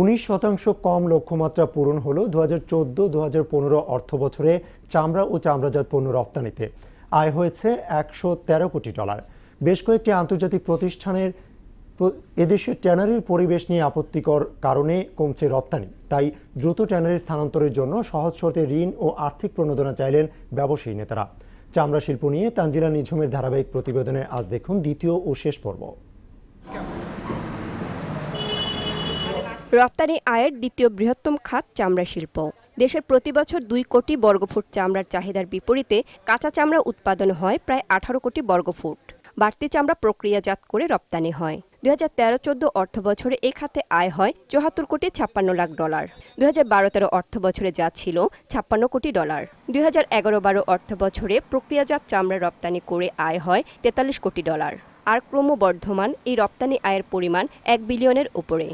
উনিশ শতাংশ কম লক্ষ্যমাত্রা পূরণ হলো দু হাজার চোদ্দো দু হাজার পনেরো অর্থ বছরে চামড়া ও চামড়াজাত পণ্য রপ্তানিতে আয় হয়েছে একশো তেরো কোটি ডলার বেশ কয়েকটি আন্তর্জাতিক প্রতিষ্ঠানের এদেশে ট্যানারির পরিবেশ নিয়ে আপত্তিকর কারণে কমছে রপ্তানি তাই দ্রুত ট্যানারি স্থানান্তরের জন্য সহজ শর্তে ঋণ ও আর্থিক প্রণোদনা চাইলেন ব্যবসায়ী নেতারা চামড়া শিল্প নিয়ে তানজিলা নিঝুমের ধারাবাহিক প্রতিবেদনে আজ দেখুন দ্বিতীয় ও শেষ পর্ব রপ্তানি আয়ের দ্বিতীয় বৃহত্তম খাত চামড়া শিল্প দেশের প্রতি বছর দুই কোটি বর্গফুট চামড়ার চাহিদার বিপরীতে কাঁচা চামড়া উৎপাদন হয় প্রায় আঠারো কোটি বর্গফুট বাড়তি চামড়া প্রক্রিয়াজাত করে রপ্তানি হয় দুই হাজার তেরো চোদ্দ অর্থ বছরে এ খাতে আয় হয় চৌহাত্তর কোটি ছাপ্পান্ন লাখ ডলার দুই হাজার বারো তেরো অর্থ বছরে যা ছিল ছাপ্পান্ন কোটি ডলার দুই হাজার এগারো বারো অর্থ বছরে প্রক্রিয়াজাত চামড়া রপ্তানি করে আয় হয় তেতাল্লিশ কোটি ডলার আর ক্রমবর্ধমান এই রপ্তানি আয়ের পরিমাণ এক বিলিয়নের উপরে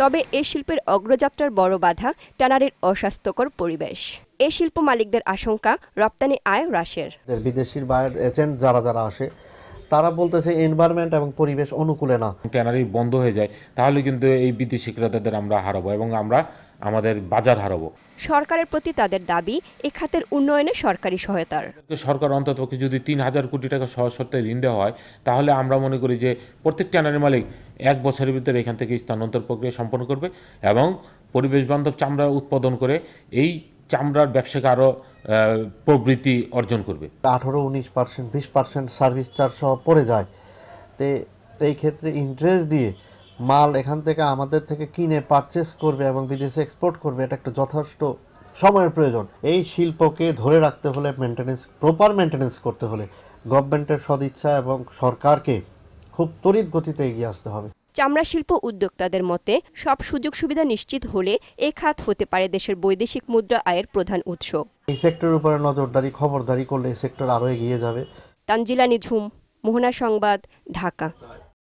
তবে এ শিল্পের অগ্রযাত্রার বড় বাধা টানারের অস্বাস্থ্যকর পরিবেশ এ শিল্প মালিকদের আশঙ্কা রপ্তানি আয় হ্রাসের বিদেশির এজেন্ট যারা যারা আসে তারা বলতেছে এনভায়রনমেন্ট এবং পরিবেশ অনুকূলে না ট্যানারি বন্ধ হয়ে যায় তাহলে কিন্তু এই বিদেশি ক্রেতাদের আমরা হারাবো এবং আমরা আমাদের বাজার হারাবো সরকারের প্রতি তাদের দাবি এ খাতের উন্নয়নে সরকারি সহায়তার সরকার অন্ততপক্ষে যদি তিন হাজার কোটি টাকা সহজ শর্তে ঋণ দেওয়া হয় তাহলে আমরা মনে করি যে প্রত্যেক ট্যানারি মালিক এক বছরের ভিতরে এখান থেকে স্থানান্তর প্রক্রিয়া সম্পন্ন করবে এবং পরিবেশ বান্ধব চামড়া উৎপাদন করে এই চামড়ার ব্যবসাকে আরও প্রবৃত্তি অর্জন করবে আঠারো উনিশ পার্সেন্ট বিশ পার্সেন্ট সার্ভিস চার্জ সহ পড়ে যায় তে এই ক্ষেত্রে ইন্টারেস্ট দিয়ে মাল এখান থেকে আমাদের থেকে কিনে পারচেস করবে এবং বিদেশে এক্সপোর্ট করবে এটা একটা যথেষ্ট সময়ের প্রয়োজন এই শিল্পকে ধরে রাখতে হলে মেনটেন্যান্স প্রপার মেনটেনেন্স করতে হলে গভর্নমেন্টের সদিচ্ছা এবং সরকারকে খুব ত্বরিত গতিতে এগিয়ে আসতে হবে চামড়া শিল্প উদ্যোক্তাদের মতে সব সুযোগ সুবিধা নিশ্চিত হলে এ খাত হতে পারে দেশের বৈদেশিক মুদ্রা আয়ের প্রধান উৎস এই সেক্টরের উপরে নজরদারি খবরদারি করলে সেক্টর আরও এগিয়ে যাবে তানজিলা নিঝুম মোহনা সংবাদ ঢাকা